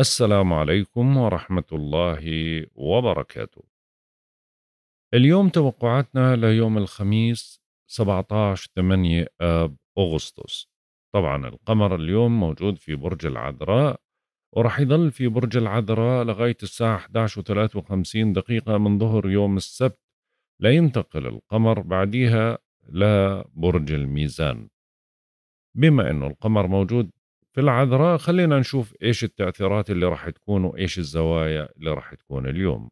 السلام عليكم ورحمة الله وبركاته. اليوم توقعاتنا ليوم الخميس 17 8 آب أغسطس. طبعا القمر اليوم موجود في برج العذراء وراح يظل في برج العذراء لغاية الساعة 11:53 دقيقة من ظهر يوم السبت لا ينتقل القمر بعديها لبرج الميزان بما أنه القمر موجود في العذراء خلينا نشوف ايش التاثيرات اللي راح تكون وايش الزوايا اللي راح تكون اليوم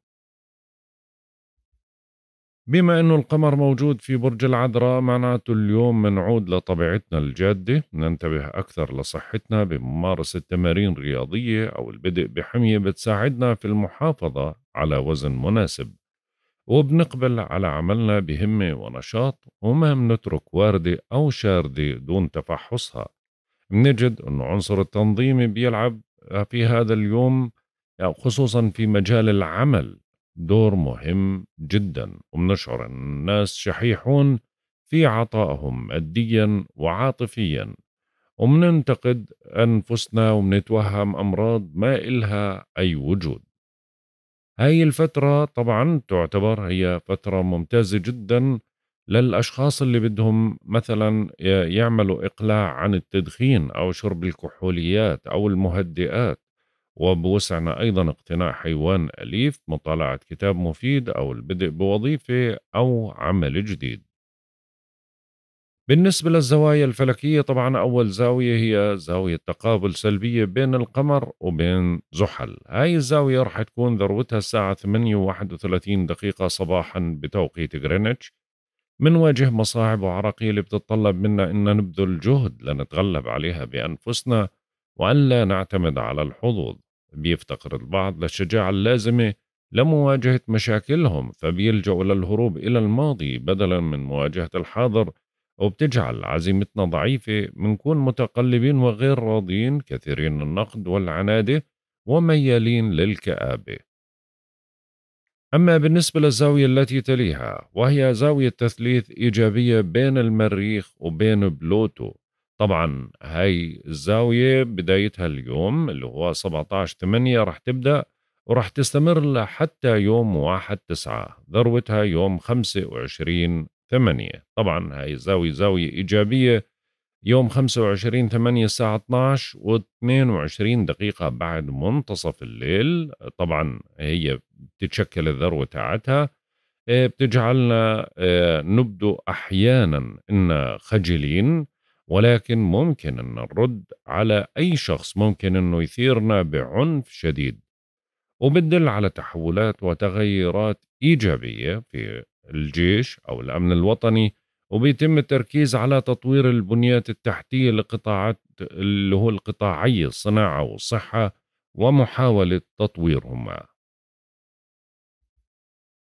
بما انه القمر موجود في برج العذراء معناته اليوم منعود لطبيعتنا الجاده ننتبه اكثر لصحتنا بممارسه تمارين رياضيه او البدء بحميه بتساعدنا في المحافظه على وزن مناسب وبنقبل على عملنا بهمه ونشاط وما بنترك وارده او شارده دون تفحصها بنجد انه عنصر التنظيم بيلعب في هذا اليوم يعني خصوصا في مجال العمل دور مهم جدا وبنشعر ان الناس شحيحون في عطائهم ماديا وعاطفيا ومننتقد أنفسنا ومنتوهم أمراض ما إلها أي وجود هاي الفترة طبعا تعتبر هي فترة ممتازة جدا للأشخاص اللي بدهم مثلا يعملوا إقلاع عن التدخين أو شرب الكحوليات أو المهدئات وبوسعنا أيضا اقتناء حيوان أليف مطالعة كتاب مفيد أو البدء بوظيفة أو عمل جديد بالنسبة للزوايا الفلكية طبعا أول زاوية هي زاوية تقابل سلبية بين القمر وبين زحل هاي الزاوية رح تكون ذروتها الساعة 8.31 دقيقة صباحا بتوقيت غرينتش منواجه مصاعب وعراقيل بتتطلب منا أن نبذل جهد لنتغلب عليها بأنفسنا وأن لا نعتمد على الحظوظ بيفتقر البعض للشجاعة اللازمة لمواجهة مشاكلهم فبيلجأوا للهروب إلى الماضي بدلا من مواجهة الحاضر وبتجعل عزيمتنا ضعيفة منكون متقلبين وغير راضين كثيرين النقد والعنادة وميالين للكآبة أما بالنسبة للزاوية التي تليها وهي زاوية تثليث إيجابية بين المريخ وبين بلوتو طبعا هاي الزاوية بدايتها اليوم اللي هو 17 8 رح تبدأ ورح تستمر لحتى يوم 1 9 ذروتها يوم 25 8 طبعا هاي الزاوية زاوية إيجابية يوم 25 8 الساعة 12 و 22 دقيقة بعد منتصف الليل طبعا هي تتشكل الذروه تاعتها آه، بتجعلنا آه، نبدو احيانا ان خجلين ولكن ممكن ان نرد على اي شخص ممكن انه يثيرنا بعنف شديد وبتدل على تحولات وتغيرات ايجابيه في الجيش او الامن الوطني وبيتم التركيز على تطوير البنيات التحتيه لقطاعات اللي هو القطاعي الصناعه والصحه ومحاوله تطويرهما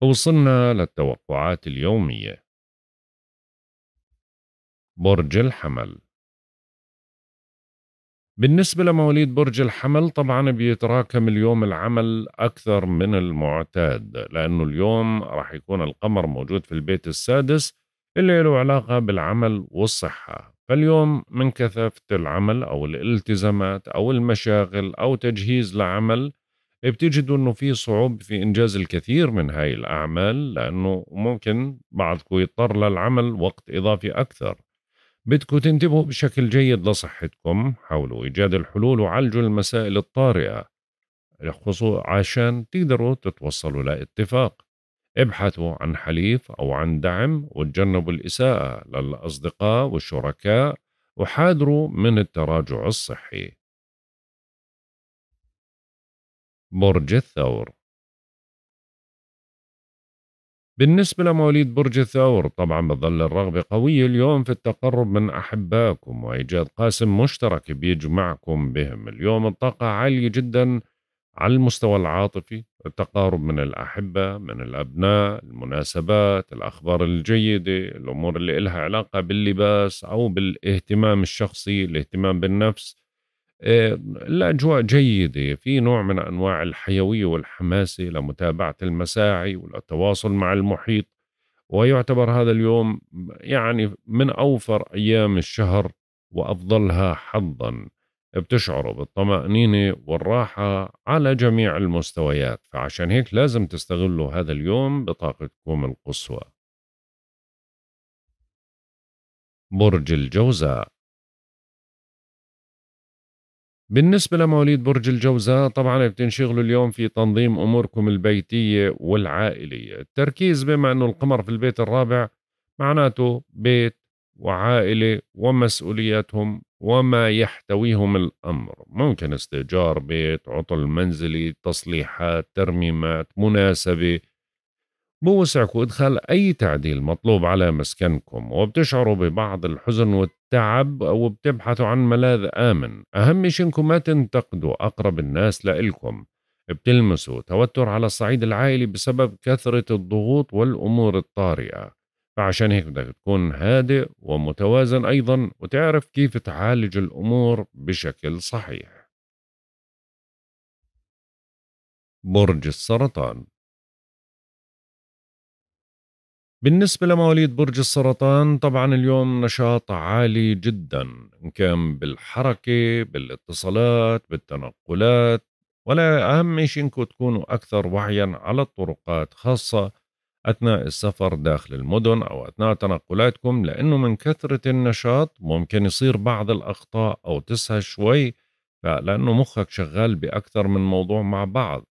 وصلنا للتوقعات اليومية برج الحمل بالنسبة لمواليد برج الحمل طبعا بيتراكم اليوم العمل أكثر من المعتاد لأنه اليوم راح يكون القمر موجود في البيت السادس اللي له علاقة بالعمل والصحة فاليوم من كثافة العمل أو الالتزامات أو المشاغل أو تجهيز لعمل بتجدوا انه في صعوبه في انجاز الكثير من هاي الاعمال لانه ممكن بعضكم يضطر للعمل وقت اضافي اكثر بدكم تنتبهوا بشكل جيد لصحتكم حاولوا ايجاد الحلول وعالجوا المسائل الطارئه عشان تقدروا تتوصلوا لاتفاق ابحثوا عن حليف او عن دعم وتجنبوا الاساءه للاصدقاء والشركاء وحاذروا من التراجع الصحي برج الثور بالنسبة لمواليد برج الثور طبعا بظل الرغبة قوية اليوم في التقرب من أحبائكم وإيجاد قاسم مشترك بيجمعكم بهم اليوم الطاقة عالية جدا على المستوى العاطفي التقارب من الأحبة من الأبناء المناسبات الأخبار الجيدة الأمور اللي إلها علاقة باللباس أو بالاهتمام الشخصي الاهتمام بالنفس آه، الأجواء جيدة في نوع من أنواع الحيوية والحماسة لمتابعة المساعي والتواصل مع المحيط ويعتبر هذا اليوم يعني من أوفر أيام الشهر وأفضلها حظا بتشعروا بالطمأنينة والراحة على جميع المستويات فعشان هيك لازم تستغلوا هذا اليوم بطاقتكم القصوى برج الجوزاء بالنسبة لمواليد برج الجوزاء طبعا بتنشغلوا اليوم في تنظيم أموركم البيتية والعائلية التركيز بما أنه القمر في البيت الرابع معناته بيت وعائلة ومسؤولياتهم وما يحتويهم الأمر ممكن استئجار بيت عطل منزلي تصليحات ترميمات مناسبة بوسعكم إدخال أي تعديل مطلوب على مسكنكم وبتشعروا ببعض الحزن والتعب وبتبحثوا عن ملاذ آمن أهم شيء إنكم ما تنتقدوا أقرب الناس لإلكم بتلمسوا توتر على الصعيد العائلي بسبب كثرة الضغوط والأمور الطارئة فعشان هيك بدك تكون هادئ ومتوازن أيضا وتعرف كيف تعالج الأمور بشكل صحيح برج السرطان بالنسبة لمواليد برج السرطان طبعا اليوم نشاط عالي جدا إن كان بالحركة بالاتصالات بالتنقلات ولا أهم شيء إنكم تكونوا أكثر وعيا على الطرقات خاصة أثناء السفر داخل المدن أو أثناء تنقلاتكم لأنه من كثرة النشاط ممكن يصير بعض الأخطاء أو تسهى شوي لأنه مخك شغال بأكثر من موضوع مع بعض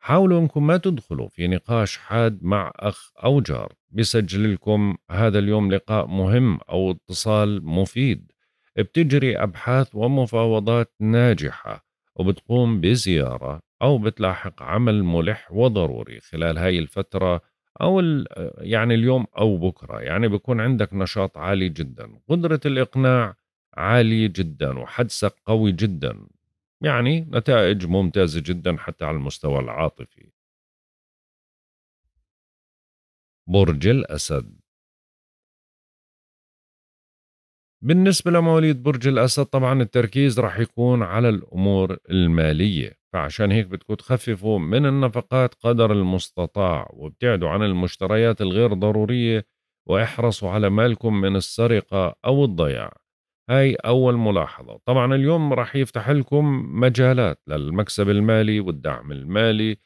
حاولوا أنكم ما تدخلوا في نقاش حاد مع أخ أو جار بسجل لكم هذا اليوم لقاء مهم أو اتصال مفيد بتجري أبحاث ومفاوضات ناجحة وبتقوم بزيارة أو بتلاحق عمل ملح وضروري خلال هاي الفترة أو يعني اليوم أو بكرة يعني بكون عندك نشاط عالي جدا قدرة الإقناع عالية جدا وحدسك قوي جدا يعني نتائج ممتازة جدا حتى على المستوى العاطفي برج الأسد بالنسبة لمواليد برج الأسد طبعا التركيز راح يكون على الأمور المالية فعشان هيك بدكم تخففوا من النفقات قدر المستطاع وابتعدوا عن المشتريات الغير ضرورية واحرصوا على مالكم من السرقة أو الضياع هاي أول ملاحظة طبعا اليوم راح يفتح لكم مجالات للمكسب المالي والدعم المالي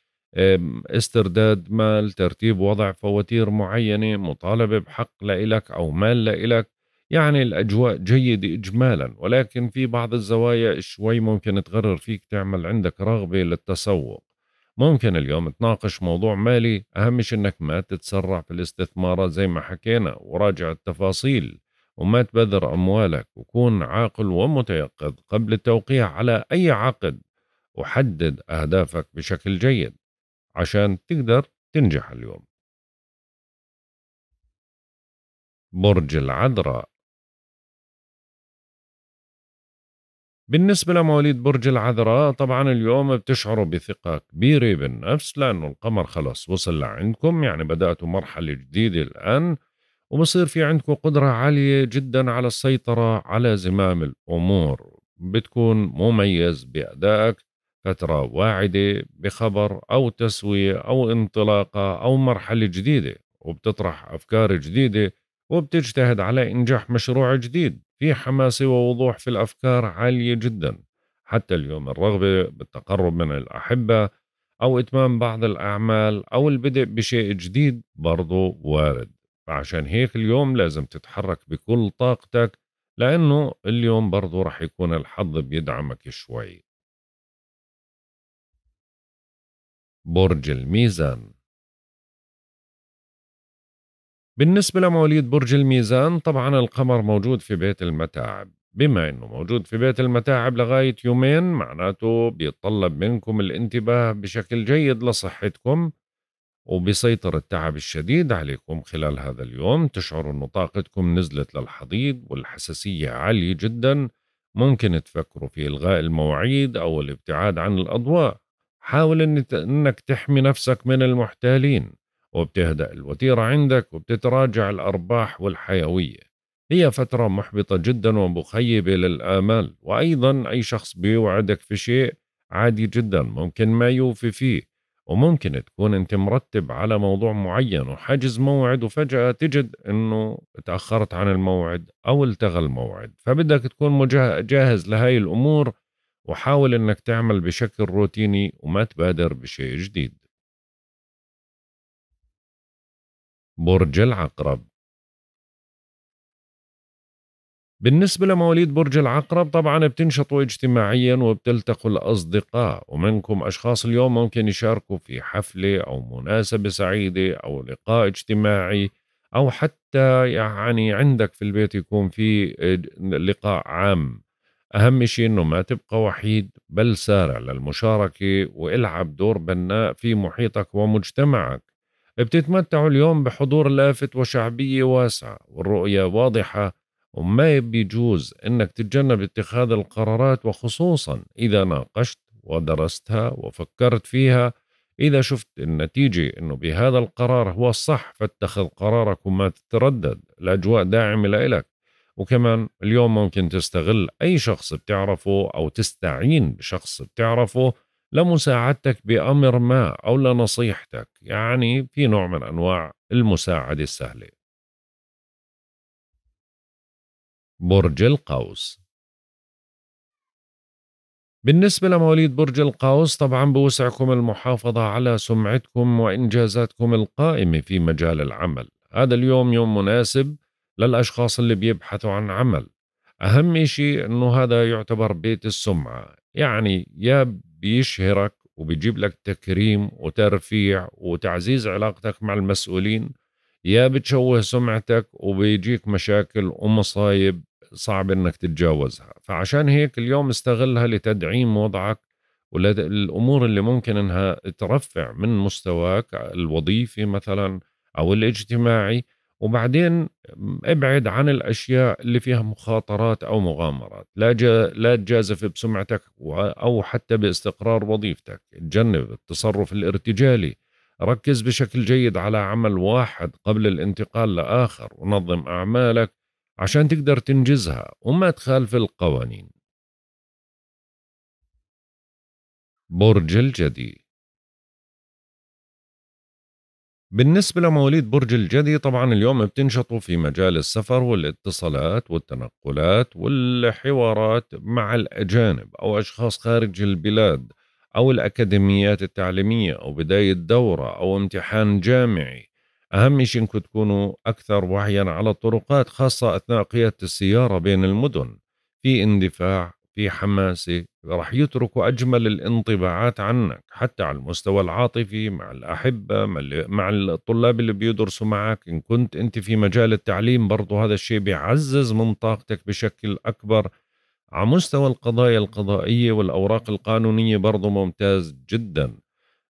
استرداد مال ترتيب وضع فواتير معينة مطالبة بحق لإلك أو مال لإلك يعني الأجواء جيدة إجمالا ولكن في بعض الزوايا شوي ممكن تغرر فيك تعمل عندك رغبة للتسوق ممكن اليوم تناقش موضوع مالي أهم أنك ما تتسرع في الاستثمارات زي ما حكينا وراجع التفاصيل وما تبذر أموالك وكون عاقل ومتيقظ قبل التوقيع على أي عقد وحدد أهدافك بشكل جيد عشان تقدر تنجح اليوم برج العذراء بالنسبة لمواليد برج العذراء طبعا اليوم بتشعروا بثقة كبيرة بالنفس لأنه القمر خلاص وصل لعندكم يعني بدأتوا مرحلة جديدة الآن وبصير في عندكم قدرة عالية جدا على السيطرة على زمام الأمور بتكون مميز بأدائك فترة واعدة بخبر أو تسوية أو انطلاقة أو مرحلة جديدة وبتطرح أفكار جديدة وبتجتهد على إنجاح مشروع جديد في حماسة ووضوح في الأفكار عالية جدا حتى اليوم الرغبة بالتقرب من الأحبة أو إتمام بعض الأعمال أو البدء بشيء جديد برضو وارد فعشان هيك اليوم لازم تتحرك بكل طاقتك لأنه اليوم برضو رح يكون الحظ بيدعمك شوي برج الميزان بالنسبة لمواليد برج الميزان طبعا القمر موجود في بيت المتاعب بما انه موجود في بيت المتاعب لغاية يومين معناته بيتطلب منكم الانتباه بشكل جيد لصحتكم وبيسيطر التعب الشديد عليكم خلال هذا اليوم تشعروا أن طاقتكم نزلت للحضيض والحساسية عالية جدا ممكن تفكروا في إلغاء المواعيد أو الابتعاد عن الأضواء حاول أنك تحمي نفسك من المحتالين وبتهدأ الوتيرة عندك وبتتراجع الأرباح والحيوية هي فترة محبطة جدا ومخيبة للآمال وأيضا أي شخص بيوعدك في شيء عادي جدا ممكن ما يوفي فيه وممكن تكون انت مرتب على موضوع معين وحاجز موعد وفجأة تجد انه تأخرت عن الموعد او التغى الموعد فبدك تكون جاهز لهاي الامور وحاول انك تعمل بشكل روتيني وما تبادر بشيء جديد برج العقرب بالنسبة لمواليد برج العقرب طبعا بتنشطوا اجتماعيا وبتلتقوا الأصدقاء ومنكم أشخاص اليوم ممكن يشاركوا في حفلة أو مناسبة سعيدة أو لقاء اجتماعي أو حتى يعني عندك في البيت يكون في لقاء عام أهم شيء أنه ما تبقى وحيد بل سارع للمشاركة والعب دور بناء في محيطك ومجتمعك بتتمتعوا اليوم بحضور لافت وشعبية واسعة والرؤية واضحة وما بيجوز أنك تتجنب اتخاذ القرارات وخصوصا إذا ناقشت ودرستها وفكرت فيها إذا شفت النتيجة أنه بهذا القرار هو الصح فاتخذ قرارك وما تتردد الأجواء داعمة لإلك وكمان اليوم ممكن تستغل أي شخص بتعرفه أو تستعين بشخص بتعرفه لمساعدتك بأمر ما أو لنصيحتك يعني في نوع من أنواع المساعدة السهلة برج القوس بالنسبة لمواليد برج القوس طبعا بوسعكم المحافظة على سمعتكم وإنجازاتكم القائمة في مجال العمل هذا اليوم يوم مناسب للأشخاص اللي بيبحثوا عن عمل أهم شيء أنه هذا يعتبر بيت السمعة يعني يا بيشهرك وبيجيب لك تكريم وترفيع وتعزيز علاقتك مع المسؤولين يا بتشوه سمعتك وبيجيك مشاكل ومصايب صعب انك تتجاوزها فعشان هيك اليوم استغلها لتدعيم وضعك والامور اللي ممكن انها ترفع من مستواك الوظيفي مثلا او الاجتماعي وبعدين ابعد عن الاشياء اللي فيها مخاطرات او مغامرات لا لا تجازف بسمعتك او حتى باستقرار وظيفتك تجنب التصرف الارتجالي ركز بشكل جيد على عمل واحد قبل الانتقال لاخر ونظم اعمالك عشان تقدر تنجزها وما تخالف القوانين برج الجدي بالنسبة لمواليد برج الجدي طبعا اليوم بتنشطوا في مجال السفر والاتصالات والتنقلات والحوارات مع الأجانب أو أشخاص خارج البلاد أو الأكاديميات التعليمية أو بداية دورة أو امتحان جامعي أهم شيء أنكم تكونوا أكثر وعيا على الطرقات خاصة أثناء قيادة السيارة بين المدن في اندفاع في حماسة رح يتركوا أجمل الانطباعات عنك حتى على المستوى العاطفي مع الأحبة مع الطلاب اللي بيدرسوا معك إن كنت أنت في مجال التعليم برضو هذا الشيء بيعزز من طاقتك بشكل أكبر على مستوى القضايا القضائية والأوراق القانونية برضو ممتاز جدا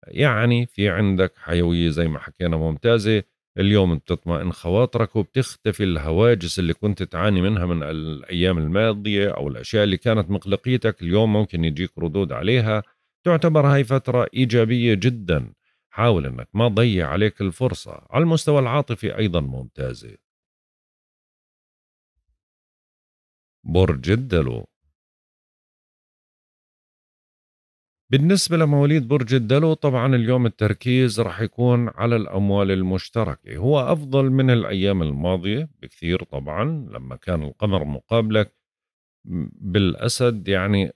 يعني في عندك حيوية زي ما حكينا ممتازة اليوم بتطمئن خواطرك وبتختفي الهواجس اللي كنت تعاني منها من الأيام الماضية أو الأشياء اللي كانت مقلقيتك اليوم ممكن يجيك ردود عليها تعتبر هاي فترة إيجابية جدا حاول أنك ما تضيع عليك الفرصة على المستوى العاطفي أيضا ممتازة برج الدلو بالنسبة لمواليد برج الدلو طبعا اليوم التركيز راح يكون على الأموال المشتركة هو أفضل من الأيام الماضية بكثير طبعا لما كان القمر مقابلك بالأسد يعني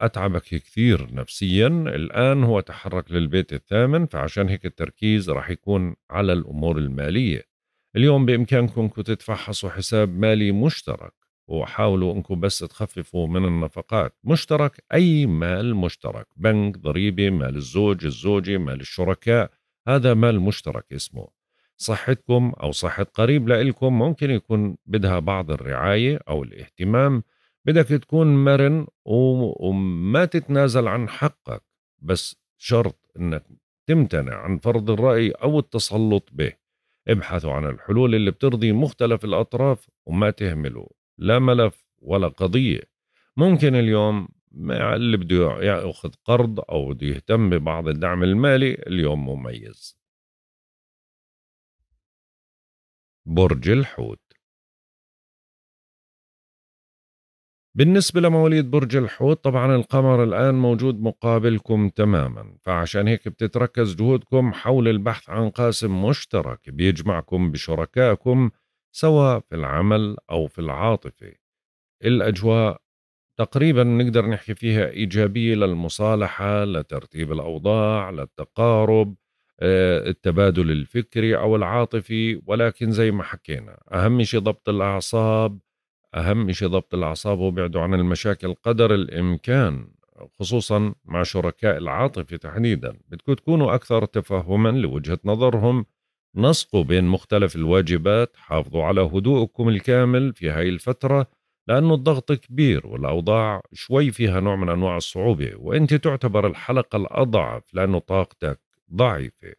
أتعبك كثير نفسيا الآن هو تحرك للبيت الثامن فعشان هيك التركيز راح يكون على الأمور المالية اليوم بإمكانكم تتفحصوا حساب مالي مشترك وحاولوا انكم بس تخففوا من النفقات مشترك اي مال مشترك بنك ضريبه مال الزوج الزوجه مال الشركاء هذا مال مشترك اسمه صحتكم او صحه قريب لكم ممكن يكون بدها بعض الرعايه او الاهتمام بدك تكون مرن وما تتنازل عن حقك بس شرط انك تمتنع عن فرض الراي او التسلط به ابحثوا عن الحلول اللي بترضي مختلف الاطراف وما تهملوا لا ملف ولا قضية ممكن اليوم اللي بده ياخذ قرض او بده يهتم ببعض الدعم المالي اليوم مميز برج الحوت بالنسبة لمواليد برج الحوت طبعا القمر الآن موجود مقابلكم تماما فعشان هيك بتتركز جهودكم حول البحث عن قاسم مشترك بيجمعكم بشركائكم سواء في العمل أو في العاطفة الأجواء تقريبا نقدر نحكي فيها إيجابية للمصالحة لترتيب الأوضاع للتقارب آه، التبادل الفكري أو العاطفي ولكن زي ما حكينا أهم شيء ضبط الأعصاب أهم شيء ضبط الأعصاب وبعده عن المشاكل قدر الإمكان خصوصا مع شركاء العاطفة تحديدا بدكم تكونوا أكثر تفهما لوجهة نظرهم نسقوا بين مختلف الواجبات حافظوا على هدوءكم الكامل في هاي الفترة لأنه الضغط كبير والأوضاع شوي فيها نوع من أنواع الصعوبة وأنت تعتبر الحلقة الأضعف لأنه طاقتك ضعيفة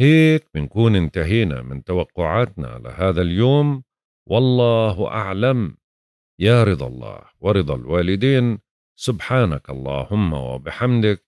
هيك بنكون انتهينا من توقعاتنا لهذا اليوم والله أعلم يا رضا الله ورضا الوالدين سبحانك اللهم وبحمدك